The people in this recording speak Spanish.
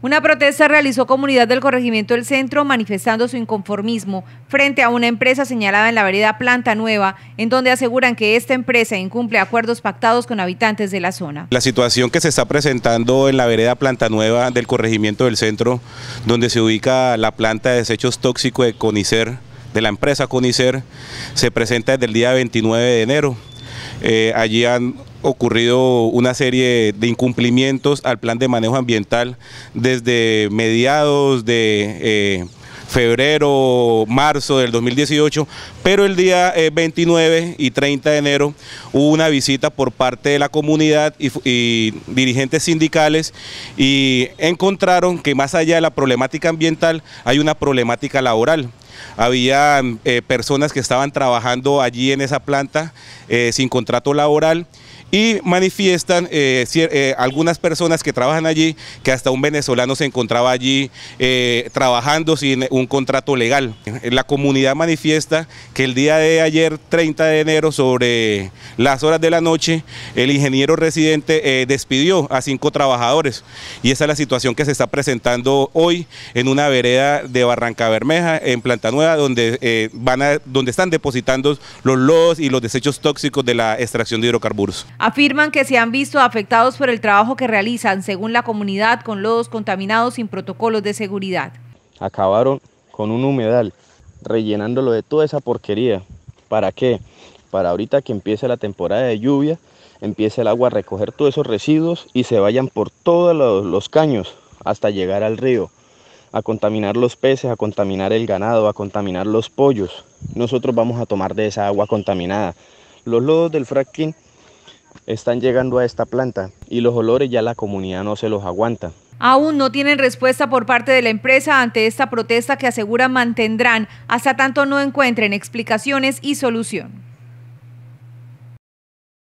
Una protesta realizó comunidad del corregimiento del centro manifestando su inconformismo frente a una empresa señalada en la vereda Planta Nueva, en donde aseguran que esta empresa incumple acuerdos pactados con habitantes de la zona. La situación que se está presentando en la vereda Planta Nueva del corregimiento del centro, donde se ubica la planta de desechos tóxicos de CONICER, de la empresa CONICER, se presenta desde el día 29 de enero. Eh, allí han ocurrido una serie de incumplimientos al plan de manejo ambiental desde mediados de... Eh, febrero, marzo del 2018, pero el día 29 eh, y 30 de enero hubo una visita por parte de la comunidad y, dirigentes sindicales y encontraron que más allá de la problemática ambiental hay una problemática laboral. Había eh, personas que estaban trabajando allí en esa planta sin contrato laboral y manifiestan eh, eh, algunas personas que trabajan allí que hasta un venezolano se encontraba allí eh, trabajando sin un contrato legal. La comunidad manifiesta que el día de ayer, 30 de enero, sobre las horas de la noche, el ingeniero residente despidió a cinco trabajadores y esa es la situación que se está presentando hoy en una vereda de Barranca Bermeja, en Planta Nueva, donde, van donde están depositando los lodos y los desechos tóxicos de la extracción de hidrocarburos. Afirman que se han visto afectados por el trabajo que realizan, según la comunidad, con lodos contaminados sin protocolos de seguridad. Acabaron con un humedal, rellenándolo de toda esa porquería. ¿Para qué? Para ahorita que empiece la temporada de lluvia, empiece el agua a recoger todos esos residuos y se vayan por todos los, caños hasta llegar al río a contaminar los peces, a contaminar el ganado, a contaminar los pollos. Nosotros vamos a tomar de esa agua contaminada. Los lodos del fracking están llegando a esta planta y los olores ya la comunidad no se los aguanta. Aún no tienen respuesta por parte de la empresa ante esta protesta que asegura mantendrán hasta tanto no encuentren explicaciones y solución.